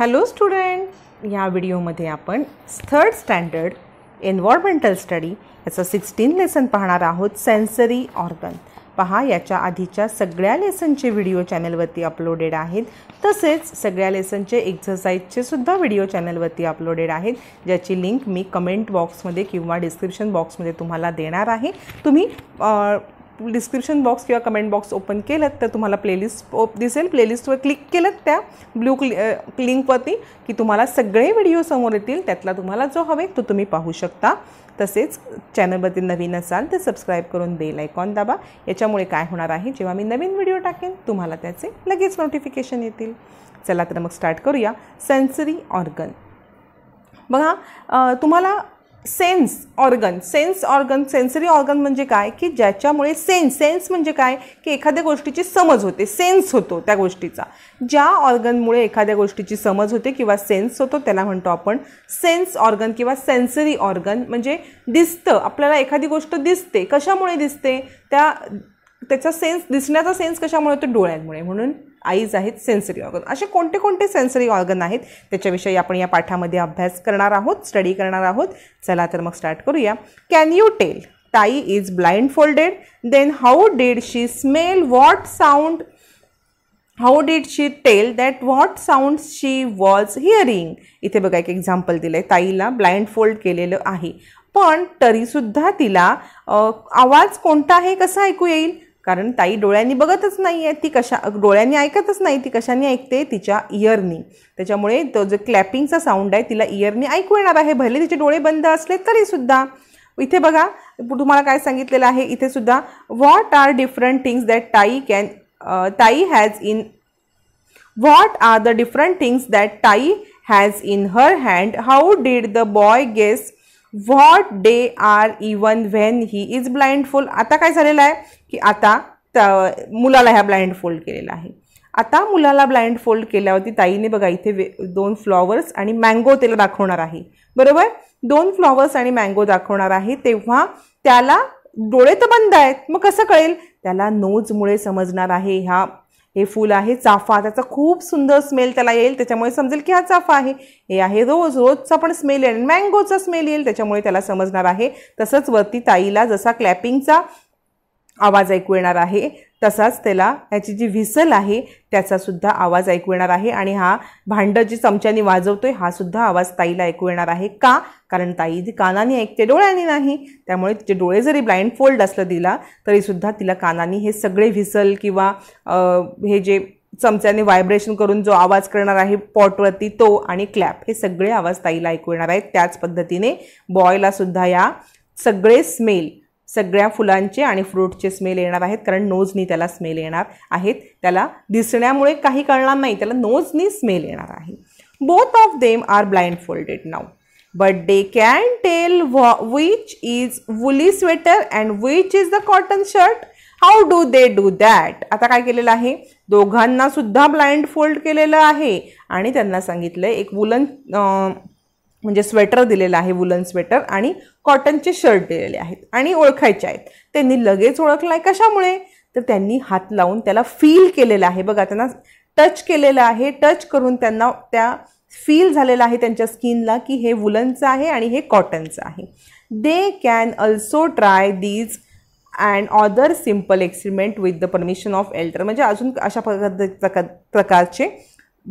Hello student या व्हिडिओमध्ये आपण थर्ड स्टँडर्ड एन्व्हायरमेंटल स्टडी याचं सिक्स्टीन लेसन पाहणार आहोत सेन्सरी ऑर्गन पहा याच्या आधीच्या सगळ्या लेसनचे व्हिडिओ चॅनलवरती अपलोडेड आहेत तसेच सगळ्या लेसनचे एक्झरसाईजचे सुद्धा व्हिडिओ चॅनलवरती अपलोडेड आहेत ज्याची लिंक मी कमेंट बॉक्समध्ये किंवा डिस्क्रिप्शन बॉक्समध्ये तुम्हाला देणार आहे तुम्ही डिस्क्रिप्शन बॉक्स किंवा कमेंट बॉक्स ओपन केलं तर तुम्हाला प्लेलिस्ट दिसेल प्लेलिस्टवर क्लिक केलं त्या ब्लू क्लि लिंकवरती की तुम्हाला सगळे व्हिडिओ समोर येतील त्यातला तुम्हाला जो हवे तो तुम्ही पाहू शकता तसेच चॅनलवरती नवीन असाल तर सबस्क्राईब करून बेल आयकॉन दाबा याच्यामुळे काय होणार आहे जेव्हा मी नवीन व्हिडिओ टाकेन तुम्हाला त्याचे लगेच नोटिफिकेशन येतील चला तर मग स्टार्ट करूया सेन्सरी ऑर्गन बघा तुम्हाला sense organ sense organ sensory organ म्हणजे काय की ज्याच्यामुळे सेन्स सेन्स म्हणजे काय की एखाद्या गोष्टीची समज होते सेन्स होतो त्या गोष्टीचा ज्या ऑर्गनमुळे एखाद्या गोष्टीची समज होते किंवा सेन्स होतो त्याला म्हणतो आपण सेन्स ऑर्गन किंवा सेन्सरी ऑर्गन म्हणजे दिसतं आपल्याला एखादी गोष्ट दिसते कशामुळे दिसते त्या त्याचा सेन्स दिसण्याचा सेन्स कशामुळे होतो डोळ्यांमुळे म्हणून आईज आहेत सेन्सरी ऑर्गन असे कोणते कोणते सेन्सरी ऑर्गन आहेत त्याच्याविषयी आपण या पाठामध्ये अभ्यास करणार आहोत स्टडी करणार आहोत चला तर मग स्टार्ट करूया can you tell Tai is blindfolded then how did she smell what sound how did she tell that what sound she was hearing इथे बघा एक एक्झाम्पल दिलं आहे ताईला ब्लाइंड फोल्ड केलेलं आहे पण तरीसुद्धा तिला आवाज कोणता आहे कसा ऐकू येईल कारण ताई डोळ्यांनी बघतच नाही आहे ती कशा डोळ्यांनी ऐकतच नाही ती कशाने ऐकते तिच्या इयरनी त्याच्यामुळे तो जो क्लॅपिंगचा साऊंड आहे तिला इयरनी ऐकू येणार आहे भले तिचे डोळे बंद असले तरीसुद्धा इथे बघा तुम्हाला काय सांगितलेलं आहे इथे सुद्धा what are different things that Tai can Tai has in what are the different things that Tai has in her hand how did the boy guess what they are even when he is blindfold आता काय झालेलं आहे की आता मुलाला ह्या blindfold केलेला आहे आता मुलाला ब्लाइंड फोल्ड केल्यावरती ताईने बघा इथे दोन फ्लॉवर्स आणि मँगो त्याला दाखवणार आहे बरोबर दोन फ्लॉवर्स आणि मँगो दाखवणार आहे तेव्हा त्याला डोळे तर बंद आहेत मग कसं कळेल त्याला नोजमुळे समजणार आहे ह्या हे फूल आहे चाफा त्याचा खूप सुंदर स्मेल त्याला येईल त्याच्यामुळे समजेल की हा चाफा आहे हे आहे रोज रोजचा पण स्मेल येईल मँगोचा स्मेल येईल त्याच्यामुळे त्याला समजणार आहे तसंच वरती ताईला जसा क्लॅपिंगचा आवाज ऐकू येणार आहे तसाच त्याला ह्याची जी व्हिसल आहे त्याचासुद्धा आवाज ऐकू येणार आहे आणि हा भांडं जी चमच्याने वाजवतोय हा सुद्धा आवाज ताईला ऐकू येणार आहे का कारण ताई जी कानाने ऐकते डोळ्याने नाही त्यामुळे तिचे डोळे जरी ब्लाइंड फोल्ड असलं दिला तरीसुद्धा तिला कानाने हे सगळे व्हिसल किंवा हे जे चमच्याने व्हायब्रेशन करून जो आवाज करणार आहे पॉटवरती तो आणि क्लॅप हे सगळे आवाज ताईला ऐकू येणार आहेत त्याच पद्धतीने बॉयलासुद्धा या सगळे स्मेल सगळ्या फुलांचे आणि फ्रूटचे स्मेल येणार आहेत कारण नोजनी त्याला स्मेल येणार आहेत त्याला दिसण्यामुळे काही कळणार नाही त्याला नोजनी स्मेल येणार आहे both of them are blindfolded now but they can tell which is woolly sweater and which is the cotton shirt how do they do that आता काय केलेलं आहे दोघांना सुद्धा ब्लाइंड फोल्ड केलेलं आहे आणि त्यांना सांगितलं एक वुलन म्हणजे स्वेटर दिलेलं आहे वुलन स्वेटर आणि कॉटनचे शर्ट दिलेले आहेत आणि ओळखायचे आहेत त्यांनी लगेच ओळखला आहे कशामुळे तर त्यांनी हात लावून त्याला फील केलेलं आहे बघा त्यांना टच केलेलं आहे टच करून त्यांना त्या फील झालेलं आहे त्यांच्या स्किनला की हे वुलनचं आहे आणि हे कॉटनचं आहे they can also try these and other simple experiment with the permission of elder म्हणजे अजून अशा प्रकार प्रकारचे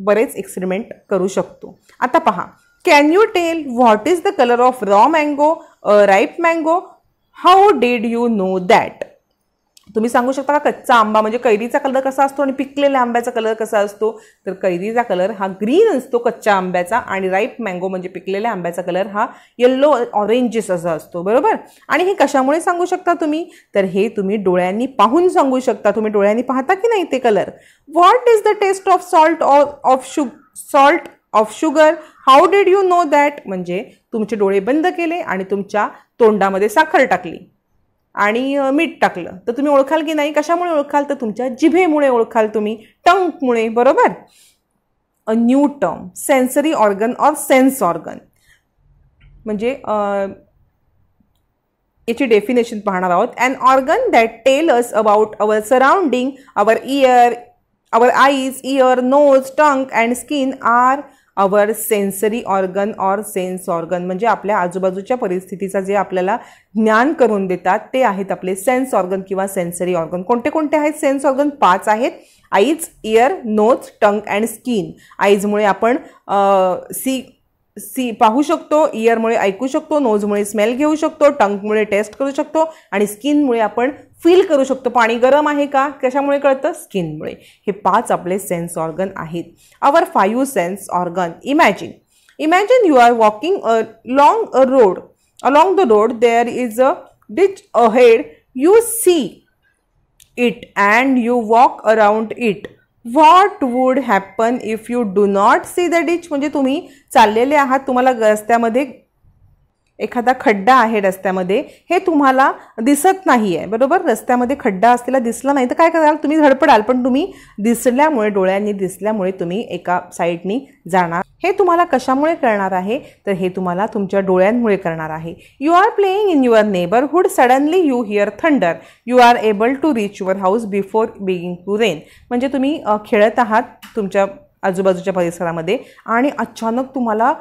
बरेच एक्सपेरिमेंट करू शकतो आता पहा can you tell what is the colour of raw mango a ripe mango? How did you know that? तुम्ही सांगू शकता का कच्चा आंबा म्हणजे कैरीचा कलर कसा असतो आणि पिकलेल्या आंब्याचा कलर कसा असतो तर कैरीचा कलर हा ग्रीन असतो कच्च्या आंब्याचा आणि राईप मँगो म्हणजे पिकलेल्या आंब्याचा कलर हा येल्लो ऑरेंजेस असा असतो बरोबर आणि हे कशामुळे सांगू शकता तुम्ही तर हे तुम्ही डोळ्यांनी पाहून सांगू शकता तुम्ही डोळ्यांनी पाहता की नाही ते colour what is the taste of salt of शुग salt of sugar how did you know that म्हणजे तुमचे डोळे बंद केले आणि तुमच्या तोंडामध्ये साखर टाकली आणि मीठ टाकलं तर तुम्ही ओळखाल की नाही कशामुळे ओळखाल तर तुमच्या जिभेमुळे ओळखाल तुम्ही टंकमुळे बरोबर म्हणजे, a new term sensory organ or sense organ म्हणजे याची डेफिनेशन पाहणार आहोत and organ that tell us about our surrounding our ear our eyes ear nose tongue and skin are our sensory organ or sense organ म्हणजे आपल्या आजूबाजूच्या परिस्थितीचा जे आपल्याला ज्ञान करून देतात ते आहेत आपले सेन्स ऑर्गन किंवा सेन्सरी ऑर्गन कोणते कोणते आहेत सेन्स ऑर्गन पाच आहेत eyes ear nose tongue and skin आईजमुळे आपण सी सी पाहू शकतो इयरमुळे ऐकू शकतो नोजमुळे स्मेल घेऊ शकतो टंकमुळे टेस्ट करू शकतो आणि स्किनमुळे आपण फील करू शकतो पाणी गरम आहे का कशामुळे कळतं स्किनमुळे हे पाच आपले सेन्स ऑर्गन आहेत our five sense organ imagine imagine you are walking along a road along the road there is a ditch ahead you see it and you walk around it what would happen if you do not see the ditch म्हणजे तुम्ही चाललेले आहात तुम्हाला रस्त्यामध्ये एखादा खड्डा आहे रस्त्यामध्ये हे तुम्हाला दिसत नाही आहे बरोबर रस्त्यामध्ये खड्डा असलेला दिसला नाही तर काय कराल तुम्ही धडपडाल पण तुम्ही दिसल्यामुळे डोळ्यांनी दिसल्यामुळे तुम्ही एका साईडनी जाणार हे तुम्हाला कशामुळे करणार आहे तर हे तुम्हाला तुमच्या डोळ्यांमुळे करणार आहे you are playing in your neighbourhood suddenly you hear thunder you are able to reach your house before beginning to rain म्हणजे तुम्ही खेळत आहात तुमच्या आजूबाजूच्या परिसरामध्ये आणि अचानक तुम्हाला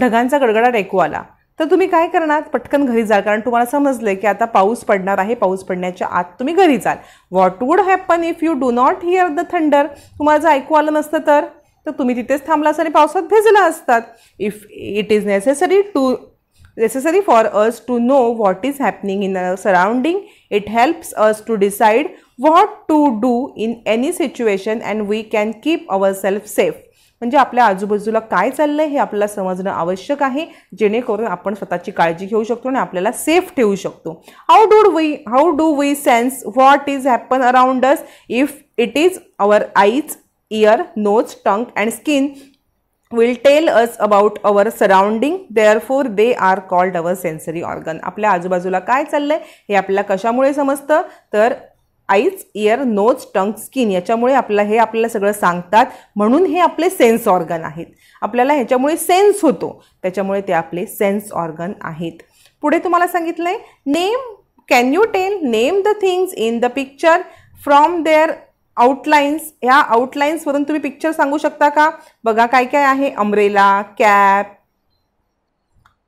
ढगांचा गडगडा रेकू आला तर तुम्ही काय करणार पटकन घरी जाल कारण तुम्हाला समजलं की आता पाऊस पडणार आहे पाऊस पडण्याच्या आत तुम्ही घरी जाल what would happen if you do not hear the thunder तुम्हाला जर ऐकू आलं नसतं तर तर तुम्ही तिथेच थांबला असाल आणि पावसात भिजला असतात if it is necessary to necessary for us to know what is happening in a surrounding it helps us to decide what to do in any situation and we can keep our self safe म्हणजे आपल्या आजूबाजूला काय चाललं आहे हे आपल्याला समजणं आवश्यक आहे जेणेकरून आपण स्वतःची काळजी घेऊ शकतो आणि आपल्याला सेफ ठेवू शकतो how do we how do we sense what is happen around us if it is our eyes ear nose tongue and skin will tell us about our surrounding therefore they are called our sensory organ आपल्या आजूबाजूला काय चाललं आहे हे आपल्याला कशामुळे समजतं तर eyes ear nose tongue skin याच्यामुळे आपल्याला हे आपल्याला सगळं सांगतात म्हणून हे आपले सेन्स ऑर्गन आहेत आपल्याला ह्याच्यामुळे सेन्स होतो त्याच्यामुळे ते आपले सेन्स ऑर्गन आहेत पुढे तुम्हाला सांगितलंय name can you tell name the things in the picture from their outlines ह्या आउटलाईन्सवरून तुम्ही पिक्चर सांगू शकता का बघा काय काय आहे अमरेला कॅप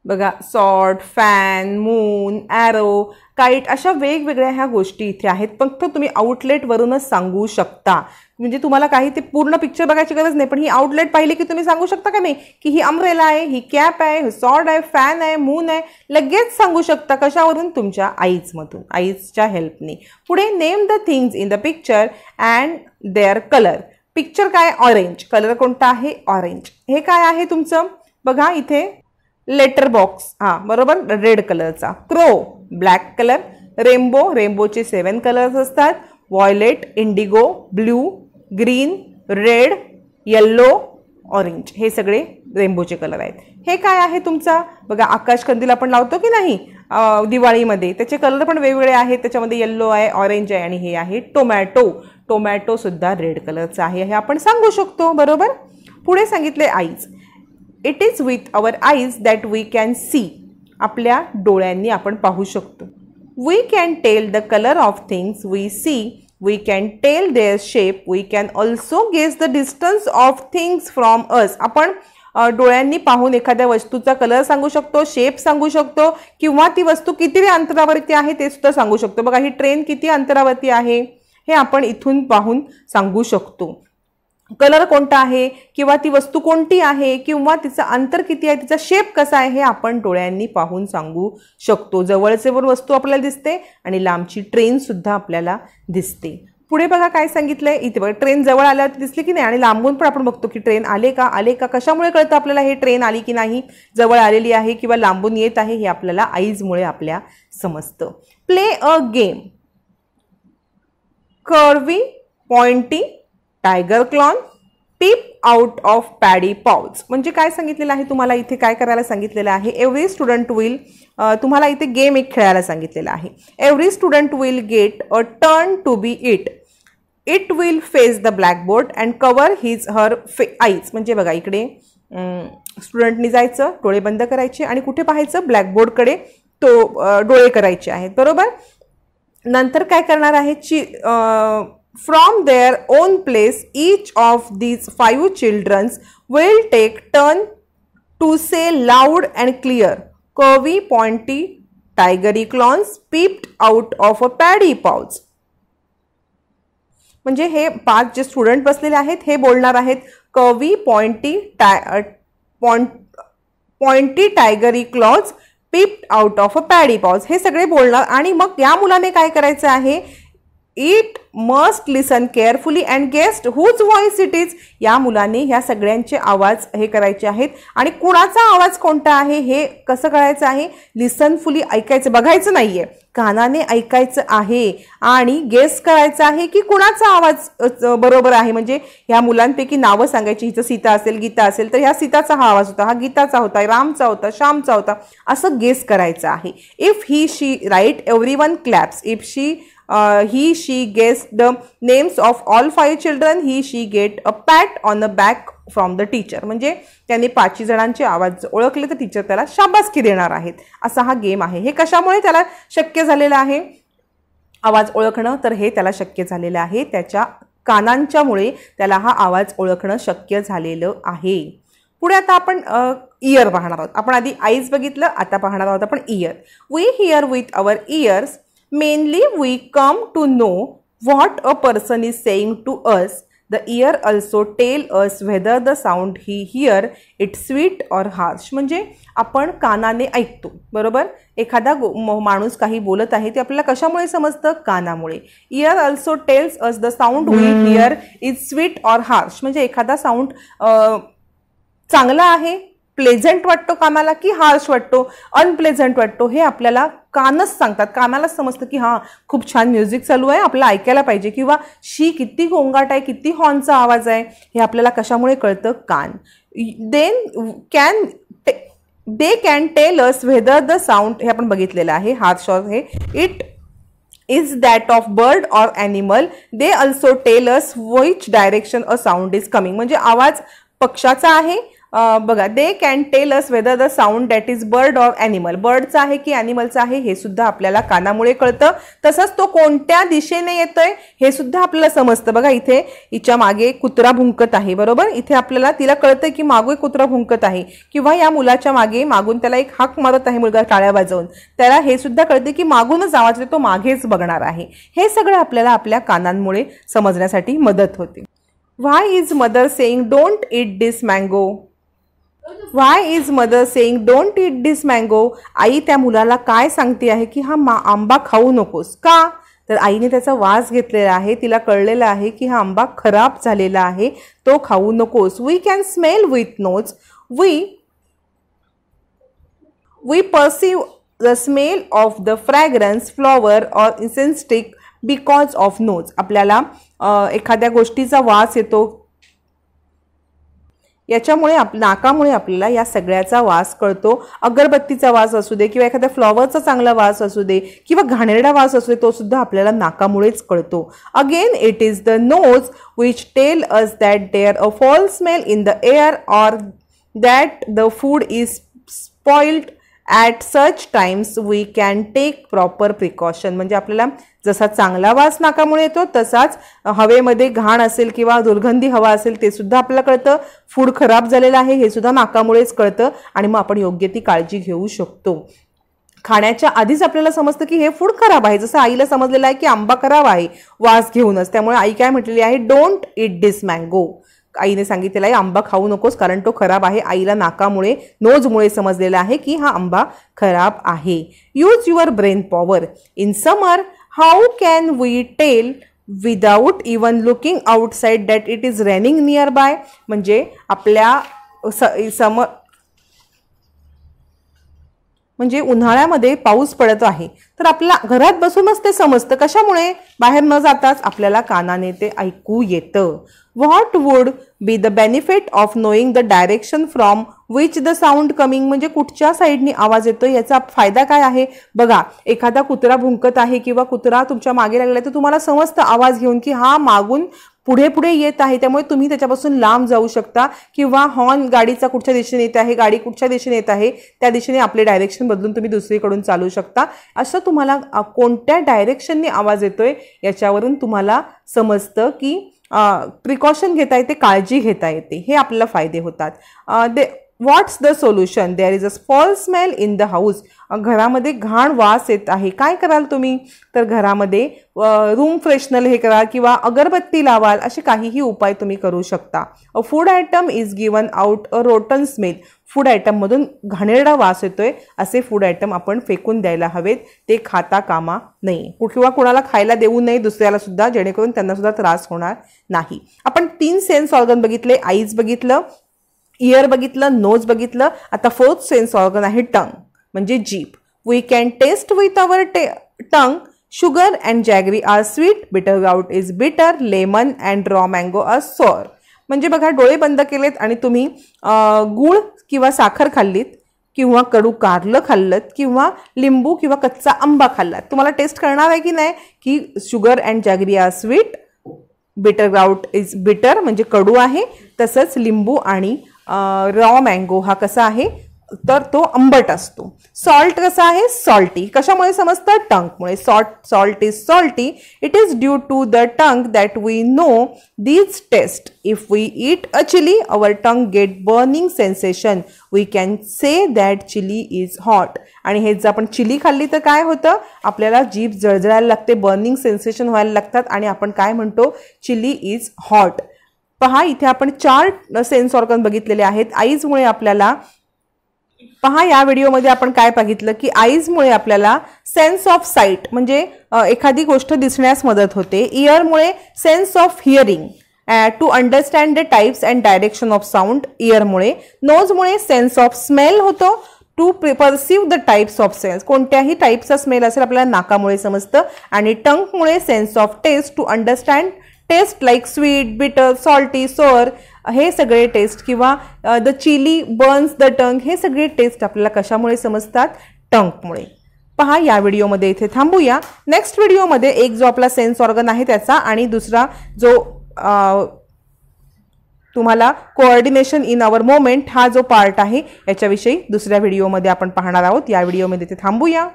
बघा sword fan moon arrow kite अशा वेगवेगळ्या ह्या गोष्टी इथे आहेत फक्त तुम्ही आउटलेटवरूनच सांगू शकता म्हणजे तुम्हाला काही ते पूर्ण पिक्चर बघायची गरज नाही पण ही आउटलेट पाहिली की तुम्ही सांगू शकता का नाही की ही अम्ब्रेला आहे ही कॅप आहे सॉर्ड आहे फॅन आहे मून आहे लगेच सांगू शकता कशावरून तुमच्या आईजमधून आईजच्या हेल्पने पुढे name the things in the picture and their colour picture काय ऑरेंज कलर कोणता आहे ऑरेंज हे काय आहे तुमचं बघा इथे लेटर बॉक्स हां बरोबर रेड कलरचा क्रो ब्लॅक कलर रेनबो रेनबोचे सेवन कलर्स असतात violet indigo blue green red yellow orange हे सगळे रेनबोचे कलर आहेत हे काय आहे तुमचा बघा आकाश कंदील आपण लावतो की नाही दिवाळीमध्ये त्याचे कलर पण वेगवेगळे आहेत त्याच्यामध्ये येल्लो आहे ऑरेंज आहे आणि हे आहे टोमॅटो टोमॅटोसुद्धा रेड कलरचा आहे हे आपण सांगू शकतो बरोबर पुढे सांगितले eyes it is with our eyes that we can see आपल्या डोळ्यांनी आपण पाहू शकतो we can tell the colour of things we see we can tell their shape we can also guess the distance of things from us आपण डोळ्यांनी पाहून एखाद्या वस्तूचा कलर सांगू शकतो शेप सांगू शकतो किंवा ती वस्तू किती अंतरावरती आहे ते सुद्धा सांगू शकतो बघा ही ट्रेन किती अंतरावरती आहे हे आपण इथून पाहून सांगू शकतो कलर कोणता आहे किंवा ती वस्तू कोणती आहे किंवा तिचा अंतर किती आहे तिचा शेप कसा आहे हे आपण डोळ्यांनी पाहून सांगू शकतो जवळचे पण वस्तू आपल्याला दिसते आणि लांबची ट्रेनसुद्धा आपल्याला दिसते पुढे बघा काय सांगितलं आहे इथे बघा ट्रेन जवळ आल्या दिसली की नाही आणि लांबून पण आपण बघतो की ट्रेन आले का आले का कशामुळे कळतं आपल्याला हे ट्रेन आली की नाही जवळ आलेली आहे किंवा लांबून येत आहे हे आपल्याला आईजमुळे आपल्या समजतं play a game curvy pointy tiger claws peep out of paddy pouch म्हणजे काय सांगितलेलं आहे तुम्हाला इथे काय करायला सांगितलेलं आहे एव्हरी स्टुडंट विल तुम्हाला इथे गेम एक खेळायला सांगितलेला आहे every student will get a turn to be it it will face the blackboard and cover his her face eyes म्हणजे बघा इकडे स्टुडंटनी जायचं डोळे बंद करायचे आणि कुठे पाहायचं ब्लॅकबोर्डकडे तो डोळे करायचे आहेत बरोबर नंतर काय करणार आहे ची From their own place, each of these five children will take turn to say loud and clear, curvy, pointy, tigery क्लॉन्स peeped out of a paddy pouch. म्हणजे हे पाच जे स्टुडंट बसलेले आहेत हे बोलणार आहेत curvy pointy tie pointy tigery claws peeped out of a paddy paws हे सगळे बोलणार आणि मग या मुलाने काय करायचं आहे it must listen carefully and guess whose voice it is या मुलांनी ह्या सगळ्यांचे आवाज हे करायचे आहेत आणि कुणाचा आवाज कोणता आहे हे कसं करायचं आहे लिसनफुली ऐकायचं बघायचं नाही आहे कानाने ऐकायचं आहे आणि गेस करायचं आहे की कुणाचा आवाज बरोबर आहे म्हणजे ह्या मुलांपैकी नावं सांगायची हिचं सीता असेल गीता असेल तर ह्या सीताचा हा आवाज होता हा गीताचा होता रामचा होता श्यामचा होता असं गेस करायचं आहे if he she right everyone claps if she he uh, he she the the names of all five children he she get a pat on the back from the teacher म्हणजे त्याने पाचही जणांचे आवाज ओळखले तर teacher त्याला शाबासकी देणार आहेत असा हा गेम आहे हे कशामुळे त्याला शक्य झालेलं आहे आवाज ओळखणं तर हे त्याला शक्य झालेलं आहे त्याच्या कानांच्यामुळे त्याला हा आवाज ओळखणं शक्य झालेलं आहे पुढे आता आपण इयर पाहणार आहोत आपण आधी आईज बघितलं आता पाहणार आहोत आपण ear we hear with our ears mainly we come to know what a person is saying to us the ear also tell us whether the sound he hear it sweet or harsh म्हणजे आपण कानाने ऐकतो बरोबर एखादा माणूस काही बोलत आहे ते आपल्याला कशामुळे समजतं कानामुळे ear also tells us the sound we hear is sweet or harsh म्हणजे एखादा साऊंड चांगला आहे प्लेझंट वाटतो कामाला की हार्श वाटतो अनप्लेझंट वाटतो हे आपल्याला कानच सांगतात कानालाच समजतं की हां खूप छान म्युझिक चालू आहे आपल्याला ऐकायला पाहिजे किंवा शी किती गोंगाट आहे किती हॉर्नचा आवाज आहे हे आपल्याला कशामुळे कळतं कान then can they can tell us whether the sound हे आपण बघितलेलं आहे हार्श ऑर हे it is that of bird or animal they also tell us which direction a sound is coming म्हणजे आवाज पक्षाचा आहे बघा they can tell us whether the sound that is bird or animal बर्डचा आहे की ॲनिमलचं आहे हे सुद्धा आपल्याला कानामुळे कळतं तसंच तो कोणत्या दिशेने येतोय हे सुद्धा आपल्याला समजतं बघा इथे हिच्या मागे कुत्रा भुंकत आहे बरोबर इथे आपल्याला तिला कळतं की मागू कुत्रा भुंकत आहे किंवा या मुलाच्या मागे मागून त्याला एक हाक मारत आहे मुलगा टाळ्या वाजवून त्याला हे सुद्धा कळते की मागूनच आवाज तो मागेच बघणार आहे हे सगळं आपल्याला आपल्या कानांमुळे समजण्यासाठी मदत होते why is mother saying don't eat this mango why is mother saying don't eat this mango आई त्या मुलाला काय सांगते आहे की हा मा आंबा खाऊ नकोस का तर आईने त्याचा वास घेतलेला आहे तिला कळलेलं आहे की हा आंबा खराब झालेला आहे तो खाऊ नकोस we can smell with nose we we perceive the smell of the fragrance flower or incense stick because of nose आपल्याला एखाद्या गोष्टीचा वास येतो याच्यामुळे आप नाकामुळे आपल्याला या सगळ्याचा वास कळतो अगरबत्तीचा वास असू दे किंवा एखाद्या फ्लॉवरचा चांगला वास असू दे किंवा घाणेरडा वास असू दे तो सुद्धा आपल्याला नाकामुळेच कळतो again it is the nose which tell us that there a foul smell in the air or that the food is spoiled at such times we can take proper precaution म्हणजे आपल्याला जसा चांगला वास नाकामुळे येतो तसाच हवेमध्ये घाण असेल किंवा दुर्गंधी हवा असेल ते सुद्धा आपल्याला कळतं फूड खराब झालेलं आहे हे सुद्धा नाकामुळेच कळतं आणि मग आपण योग्य ती काळजी घेऊ शकतो खाण्याच्या आधीच आपल्याला समजतं की हे फूड खराब आहे जसं आईला समजलेलं आहे की आंबा खराब आहे वास घेऊनच त्यामुळे आई काय म्हटलेली आहे डोंट इट डिस मँगो आईने सांगितलेलं आहे आंबा खाऊ नकोस कारण तो खराब आहे आईला नाकामुळे नोजमुळे समजलेला आहे की हा आंबा खराब आहे use your brain power in summer how can we tell without even looking outside that it is raining nearby म्हणजे आपल्या सम म्हणजे उन्हाळ्यामध्ये पाऊस पडत आहे तर आपला घरात बसूनच ते समजतं कशामुळे बाहेर न जाताच आपल्याला कानाने ते ऐकू येतं what would be the benefit of knowing the direction from which the sound coming म्हणजे कुठच्या साईडनी आवाज येतो याचा फायदा काय आहे बघा एखादा कुत्रा भुंकत आहे किंवा कुत्रा तुमच्या मागे लागला तर तुम्हाला समस्त आवाज घेऊन की हा मागून पुढे पुढे येत आहे त्यामुळे तुम्ही त्याच्यापासून लांब जाऊ शकता किंवा हॉर्न गाडीचा कुठच्या दिशेने येत आहे गाडी कुठच्या दिशेने येत आहे त्या दिशेने आपले डायरेक्शन बदलून तुम्ही दुसरीकडून चालू शकता असं तुम्हाला कोणत्या डायरेक्शनने आवाज येतोय याच्यावरून तुम्हाला समजतं की प्रिकॉशन घेता येते काळजी घेता येते हे आपल्याला फायदे होतात they what's the solution there is a spoil smell in the house घरामध्ये घाण वास येत आहे काय कराल तुम्ही तर घरामध्ये रूम फ्रेशनर हे कराल किंवा अगरबत्ती लावाल असे काहीही उपाय तुम्ही करू शकता a food item is given out a rotten smell food आयटममधून घाणेरडा वास येतोय असे फूड आयटम आपण फेकून द्यायला हवेत ते खाता कामा नाही किंवा कुणाला खायला देऊ नये दुसऱ्याला सुद्धा जेणेकरून त्यांना सुद्धा त्रास होणार नाही आपण तीन सेन्स ऑर्गन बघितले आईज बघितलं इयर बघितलं नोज बघितलं आता फोर्थ सेन्स ऑर्गन आहे टंग म्हणजे जीप we can taste with our टे tongue sugar and jaggery are sweet bitter gourd is bitter lemon and raw mango are sour म्हणजे बघा डोळे बंद केलेत आणि तुम्ही गूळ किंवा साखर खाल्लीत किंवा कडू कारलं खाल्लं किंवा लिंबू किंवा कच्चा आंबा खाल्लात तुम्हाला टेस्ट करणार आहे की नाही की sugar and jaggery are sweet bitter gourd is bitter म्हणजे कडू आहे तसंच लिंबू आणि रॉ मँगो हा कसा आहे तर तो आंबट असतो सॉल्ट कसा आहे सॉल्टी कशामुळे समजतं टंकमुळे salt salt is salty it is due to the tongue that we know these taste if we eat a chilli our tongue get burning sensation we can say that chilli is hot आणि हे जर आपण chilli खाल्ली तर काय होतं आपल्याला जीभ जळजळायला लागते बर्निंग सेन्सेशन व्हायला लागतात आणि आपण काय म्हणतो चिली इज हॉट पहा इथे आपण चार सेन्स ऑर्गन बघितलेले आहेत आईजमुळे आपल्याला पहा या व्हिडिओमध्ये आपण काय बघितलं की आईजमुळे आपल्याला सेन्स ऑफ साईट म्हणजे एखादी गोष्ट दिसण्यास मदत होते इयरमुळे sense of hearing to understand the types and direction of sound इयरमुळे नोजमुळे सेन्स ऑफ स्मेल होतो to perceive the types of sense कोणत्याही टाईपचा स्मेल असेल आपल्याला नाकामुळे समजतं आणि टंकमुळे sense of taste to understand taste like sweet bitter salty sour हे सगळे टेस्ट किंवा the chilli burns the tongue हे सगळे टेस्ट आपल्याला कशामुळे समजतात टंकमुळे पहा या व्हिडिओमध्ये इथे थांबूया नेक्स्ट व्हिडिओमध्ये एक जो आपला सेन्स ऑर्गन आहे त्याचा आणि दुसरा जो तुम्हाला कोऑर्डिनेशन इन आवर मोमेंट हा जो पार्ट आहे याच्याविषयी दुसऱ्या व्हिडिओमध्ये आपण पाहणार आहोत या व्हिडिओमध्ये इथे थांबूया